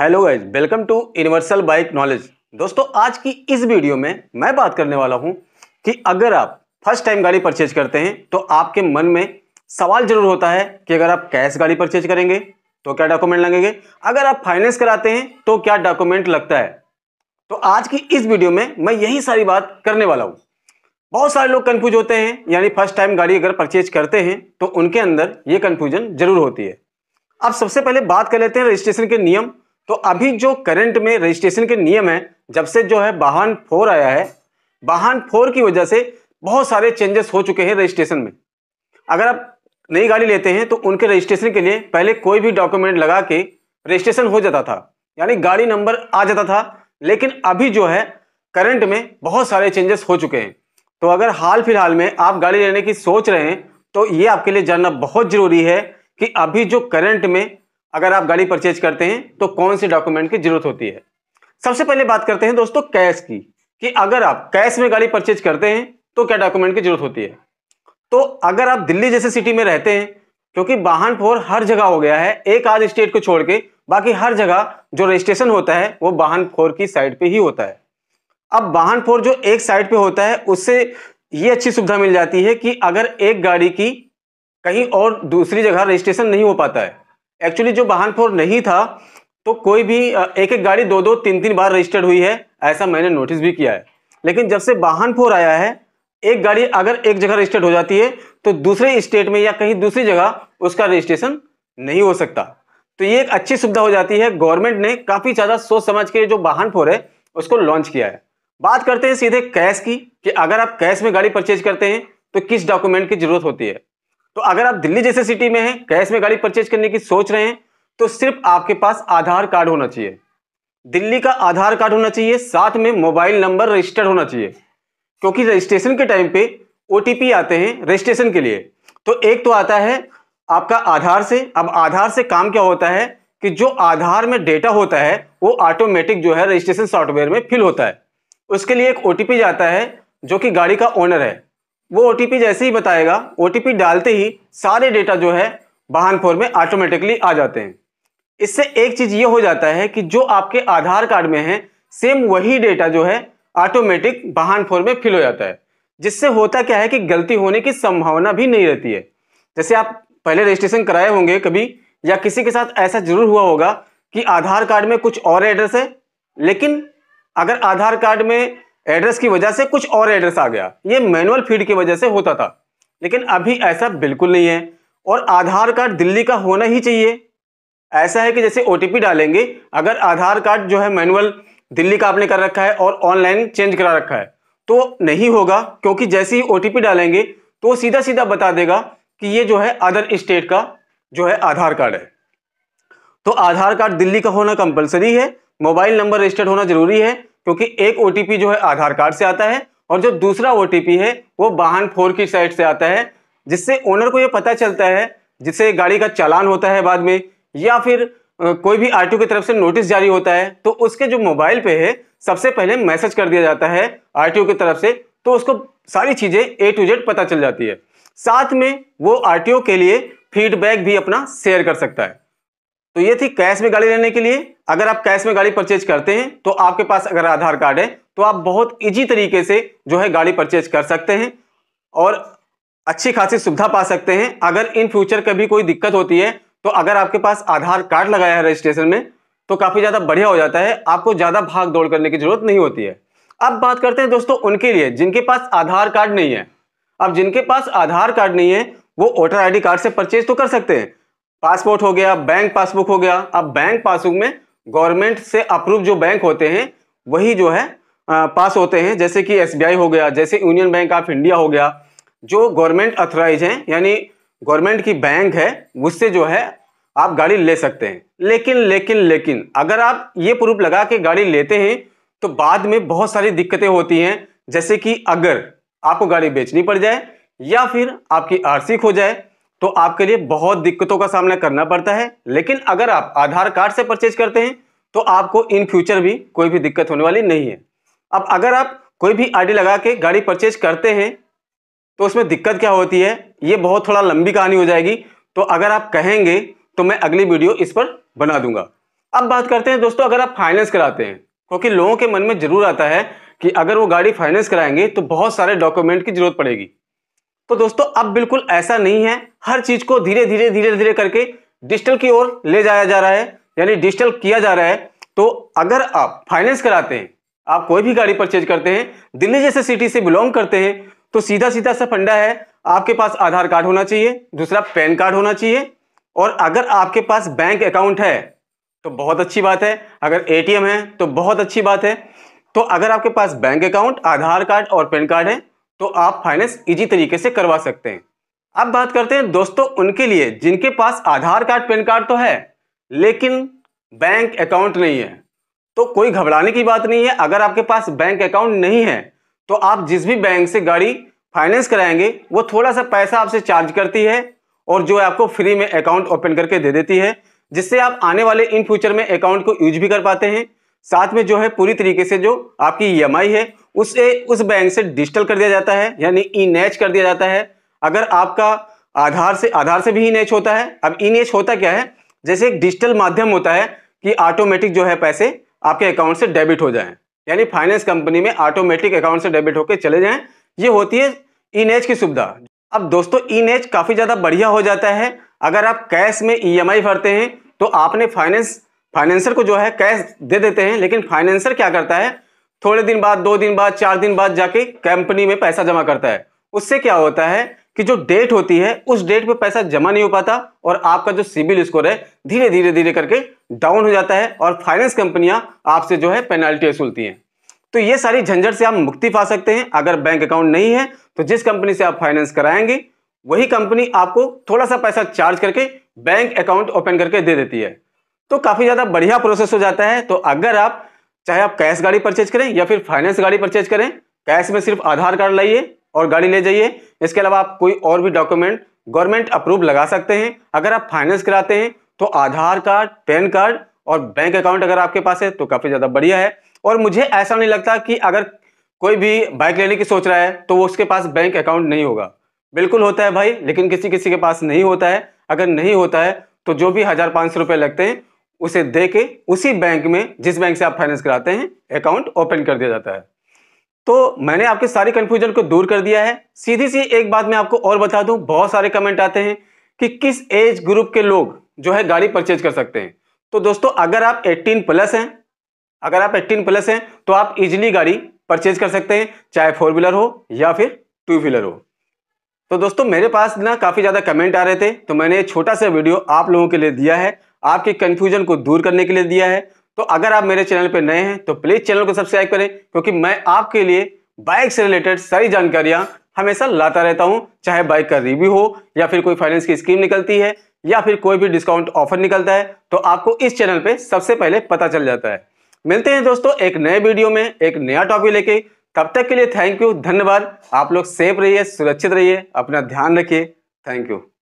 hello guys welcome to universal bike knowledge दोस्तों आज की इस वीडियो में मैं बात करने वाला हूं कि अगर आप फर्स्ट टाइम गाड़ी परचेज करते हैं तो आपके मन में सवाल जरूर होता है कि अगर आप कैश गाड़ी परचेज करेंगे तो क्या डॉक्यूमेंट लगेंगे अगर आप फाइनेंस कराते हैं तो क्या डॉक्यूमेंट लगता है तो आज की इस वीडियो में मैं यही सारी बात करने वाला हूँ बहुत सारे लोग कन्फ्यूज होते हैं यानी फर्स्ट टाइम गाड़ी अगर परचेज करते हैं तो उनके अंदर ये कन्फ्यूजन जरूर होती है अब सबसे पहले बात कर लेते हैं रजिस्ट्रेशन के नियम तो अभी जो करंट में रजिस्ट्रेशन के नियम है जब से जो है वाहन फोर आया है वाहन फोर की वजह से बहुत सारे चेंजेस हो चुके हैं रजिस्ट्रेशन में अगर आप नई गाड़ी लेते हैं तो उनके रजिस्ट्रेशन के लिए पहले कोई भी डॉक्यूमेंट लगा के रजिस्ट्रेशन हो जाता था यानी गाड़ी नंबर आ जाता था लेकिन अभी जो है करंट में बहुत सारे चेंजेस हो चुके हैं तो अगर हाल फिलहाल में आप गाड़ी लेने की सोच रहे हैं तो ये आपके लिए जानना बहुत ज़रूरी है कि अभी जो करंट में अगर आप गाड़ी परचेज करते हैं तो कौन से डॉक्यूमेंट की जरूरत होती है सबसे पहले बात करते हैं दोस्तों कैश की कि अगर आप कैश में गाड़ी परचेज करते हैं तो क्या डॉक्यूमेंट की जरूरत होती है तो अगर आप दिल्ली जैसे सिटी में रहते हैं क्योंकि वाहन फोर हर जगह हो गया है एक आध स्टेट को छोड़ के बाकी हर जगह जो रजिस्ट्रेशन होता है वो वाहन फोर की साइड पे ही होता है अब वाहन फोर जो एक साइड पे होता है उससे ये अच्छी सुविधा मिल जाती है कि अगर एक गाड़ी की कहीं और दूसरी जगह रजिस्ट्रेशन नहीं हो पाता है एक्चुअली जो वाहन फोर नहीं था तो कोई भी एक एक गाड़ी दो दो तीन तीन बार रजिस्टर्ड हुई है ऐसा मैंने नोटिस भी किया है लेकिन जब से वाहन फोर आया है एक गाड़ी अगर एक जगह रजिस्टर्ड हो जाती है तो दूसरे स्टेट में या कहीं दूसरी जगह उसका रजिस्ट्रेशन नहीं हो सकता तो ये एक अच्छी सुविधा हो जाती है गवर्नमेंट ने काफ़ी ज़्यादा सोच समझ के जो वाहन फोर है उसको लॉन्च किया है बात करते हैं सीधे कैश की कि अगर आप कैश में गाड़ी परचेज करते हैं तो किस डॉक्यूमेंट की जरूरत होती है तो अगर आप दिल्ली जैसे सिटी में हैं कैश में गाड़ी परचेज करने की सोच रहे हैं तो सिर्फ आपके पास आधार कार्ड होना चाहिए दिल्ली का आधार कार्ड होना चाहिए साथ में मोबाइल नंबर रजिस्टर्ड होना चाहिए क्योंकि रजिस्ट्रेशन के टाइम पे ओ आते हैं रजिस्ट्रेशन के लिए तो एक तो आता है आपका आधार से अब आधार से काम क्या होता है कि जो आधार में डेटा होता है वो ऑटोमेटिक जो है रजिस्ट्रेशन सॉफ्टवेयर में फिल होता है उसके लिए एक ओ जाता है जो कि गाड़ी का ओनर है वो ओ जैसे ही बताएगा ओ डालते ही सारे डेटा जो है वाहन फोर में ऑटोमेटिकली आ जाते हैं इससे एक चीज़ ये हो जाता है कि जो आपके आधार कार्ड में है सेम वही डेटा जो है ऑटोमेटिक वाहन फोर में फिल हो जाता है जिससे होता क्या है कि गलती होने की संभावना भी नहीं रहती है जैसे आप पहले रजिस्ट्रेशन कराए होंगे कभी या किसी के साथ ऐसा जरूर हुआ होगा कि आधार कार्ड में कुछ और एड्रेस है लेकिन अगर आधार कार्ड में एड्रेस की वजह से कुछ और एड्रेस आ गया ये मैनुअल फीड की वजह से होता था लेकिन अभी ऐसा बिल्कुल नहीं है और आधार कार्ड दिल्ली का होना ही चाहिए ऐसा है कि जैसे ओ डालेंगे अगर आधार कार्ड जो है मैनुअल दिल्ली का आपने कर रखा है और ऑनलाइन चेंज करा रखा है तो नहीं होगा क्योंकि जैसे ही ओ डालेंगे तो सीधा सीधा बता देगा कि ये जो है अदर स्टेट का जो है आधार कार्ड है तो आधार कार्ड दिल्ली का होना कंपलसरी है मोबाइल नंबर रजिस्टर्ड होना जरूरी है क्योंकि एक ओ जो है आधार कार्ड से आता है और जो दूसरा ओ है वो वाहन फोर की साइड से आता है जिससे ओनर को ये पता चलता है जिससे गाड़ी का चालान होता है बाद में या फिर कोई भी आर की तरफ से नोटिस जारी होता है तो उसके जो मोबाइल पे है सबसे पहले मैसेज कर दिया जाता है आर की तरफ से तो उसको सारी चीज़ें ए टू जेड पता चल जाती है साथ में वो आर के लिए फीडबैक भी अपना शेयर कर सकता है तो ये थी कैश में गाड़ी लेने के लिए अगर आप कैश में गाड़ी परचेज करते हैं तो आपके पास अगर आधार कार्ड है तो आप बहुत इजी तरीके से जो है गाड़ी परचेज कर सकते हैं और अच्छी खासी सुविधा पा सकते हैं अगर इन फ्यूचर कभी कोई दिक्कत होती है तो अगर आपके पास आधार कार्ड लगाया है रजिस्ट्रेशन में तो काफ़ी ज़्यादा बढ़िया हो जाता है आपको ज़्यादा भाग दौड़ करने की ज़रूरत नहीं होती है अब बात करते हैं दोस्तों उनके लिए जिनके पास आधार कार्ड नहीं है अब जिनके पास आधार कार्ड नहीं है वो वोटर आईडी कार्ड से परचेज तो कर सकते हैं पासपोर्ट हो गया बैंक पासबुक हो गया अब बैंक पासबुक में गवर्नमेंट से अप्रूव जो बैंक होते हैं वही जो है पास होते हैं जैसे कि एसबीआई हो गया जैसे यूनियन बैंक ऑफ इंडिया हो गया जो गवर्नमेंट अथोराइज हैं यानी गवर्नमेंट की बैंक है उससे जो है आप गाड़ी ले सकते हैं लेकिन लेकिन लेकिन अगर आप ये प्रूफ लगा के गाड़ी लेते हैं तो बाद में बहुत सारी दिक्कतें होती हैं जैसे कि अगर आपको गाड़ी बेचनी पड़ जाए या फिर आपकी आर्थिक हो जाए तो आपके लिए बहुत दिक्कतों का सामना करना पड़ता है लेकिन अगर आप आधार कार्ड से परचेज करते हैं तो आपको इन फ्यूचर भी कोई भी दिक्कत होने वाली नहीं है अब अगर आप कोई भी आईडी लगा के गाड़ी परचेज करते हैं तो उसमें दिक्कत क्या होती है ये बहुत थोड़ा लंबी कहानी हो जाएगी तो अगर आप कहेंगे तो मैं अगली वीडियो इस पर बना दूंगा अब बात करते हैं दोस्तों अगर आप फाइनेंस कराते हैं क्योंकि लोगों के मन में जरूर आता है कि अगर वो गाड़ी फाइनेंस कराएंगे तो बहुत सारे डॉक्यूमेंट की जरूरत पड़ेगी तो दोस्तों अब बिल्कुल ऐसा नहीं है हर चीज को धीरे धीरे धीरे धीरे करके डिजिटल की ओर ले जाया जा रहा है यानी डिजिटल किया जा रहा है तो अगर आप फाइनेंस कराते हैं आप कोई भी गाड़ी परचेज करते हैं दिल्ली जैसे सिटी से बिलोंग करते हैं तो सीधा सीधा सा फंडा है आपके पास आधार कार्ड होना चाहिए दूसरा पैन कार्ड होना चाहिए और अगर आपके पास बैंक अकाउंट है तो बहुत अच्छी बात है अगर एटीएम है तो बहुत अच्छी बात है तो अगर आपके पास बैंक अकाउंट आधार कार्ड और पैन कार्ड है तो आप फाइनेंस इजी तरीके से करवा सकते हैं अब बात करते हैं दोस्तों उनके लिए जिनके पास आधार कार्ड पैन कार्ड तो है लेकिन बैंक अकाउंट नहीं है तो कोई घबराने की बात नहीं है अगर आपके पास बैंक अकाउंट नहीं है तो आप जिस भी बैंक से गाड़ी फाइनेंस कराएंगे वो थोड़ा सा पैसा आपसे चार्ज करती है और जो है आपको फ्री में अकाउंट ओपन करके दे देती है जिससे आप आने वाले इन फ्यूचर में अकाउंट को यूज भी कर पाते हैं साथ में जो है पूरी तरीके से जो आपकी ई e है उसे उस बैंक से डिजिटल कर दिया जाता है यानी ई नेच कर दिया जाता है अगर आपका आधार से आधार से भी ई नैच होता है अब ई नैच होता क्या है जैसे एक डिजिटल माध्यम होता है कि ऑटोमेटिक जो है पैसे आपके अकाउंट से डेबिट हो जाएं यानी फाइनेंस कंपनी में ऑटोमेटिक अकाउंट से डेबिट होकर चले जाएं ये होती है ई नैच की सुविधा अब दोस्तों ई नेच काफ़ी ज़्यादा बढ़िया हो जाता है अगर आप कैश में ई e भरते हैं तो आपने फाइनेंस फाइनेंसर को जो है कैश दे देते हैं लेकिन फाइनेंसर क्या करता है थोड़े दिन बाद दो दिन बाद चार दिन बाद जाके कंपनी में पैसा जमा करता है उससे क्या होता है कि जो डेट होती है उस डेट पे पैसा जमा नहीं हो पाता और आपका जो सिबिल स्कोर है धीरे धीरे धीरे करके डाउन हो जाता है और फाइनेंस कंपनियां आपसे जो है पेनाल्टी वसूलती हैं तो ये सारी झंझट से आप मुक्ति पा सकते हैं अगर बैंक अकाउंट नहीं है तो जिस कंपनी से आप फाइनेंस कराएंगे वही कंपनी आपको थोड़ा सा पैसा चार्ज करके बैंक अकाउंट ओपन करके दे देती है तो काफ़ी ज़्यादा बढ़िया प्रोसेस हो जाता है तो अगर आप चाहे आप कैश गाड़ी परचेज करें या फिर फाइनेंस गाड़ी परचेज करें कैश में सिर्फ आधार कार्ड लाइए और गाड़ी ले जाइए इसके अलावा आप कोई और भी डॉक्यूमेंट गवर्नमेंट अप्रूव लगा सकते हैं अगर आप फाइनेंस कराते हैं तो आधार कार्ड पैन कार्ड और बैंक अकाउंट अगर आपके पास है तो काफ़ी ज़्यादा बढ़िया है और मुझे ऐसा नहीं लगता कि अगर कोई भी बाइक लेने की सोच रहा है तो वो उसके पास बैंक अकाउंट नहीं होगा बिल्कुल होता है भाई लेकिन किसी किसी के पास नहीं होता है अगर नहीं होता है तो जो भी हज़ार पाँच सौ रुपए लगते हैं उसे दे के उसी बैंक में जिस बैंक से आप फाइनेंस कराते हैं अकाउंट ओपन कर दिया जाता है तो मैंने आपके सारे कंफ्यूजन को दूर कर दिया है सीधी सी एक बात मैं आपको और बता दूं बहुत सारे कमेंट आते हैं कि किस एज ग्रुप के लोग जो है गाड़ी परचेज कर सकते हैं तो दोस्तों अगर आप 18 प्लस हैं अगर आप 18 प्लस हैं तो आप इजीली गाड़ी परचेज कर सकते हैं चाहे फोर व्हीलर हो या फिर टू व्हीलर हो तो दोस्तों मेरे पास ना काफ़ी ज़्यादा कमेंट आ रहे थे तो मैंने छोटा सा वीडियो आप लोगों के लिए दिया है आपके कन्फ्यूजन को दूर करने के लिए दिया है तो अगर आप मेरे चैनल पर नए हैं तो प्लीज़ चैनल को सब्सक्राइब करें क्योंकि मैं आपके लिए बाइक से रिलेटेड सारी जानकारियाँ हमेशा लाता रहता हूँ चाहे बाइक का रिव्यू हो या फिर कोई फाइनेंस की स्कीम निकलती है या फिर कोई भी डिस्काउंट ऑफर निकलता है तो आपको इस चैनल पे सबसे पहले पता चल जाता है मिलते हैं दोस्तों एक नए वीडियो में एक नया टॉपिक लेके तब तक के लिए थैंक यू धन्यवाद आप लोग सेफ रहिए सुरक्षित रहिए अपना ध्यान रखिए थैंक यू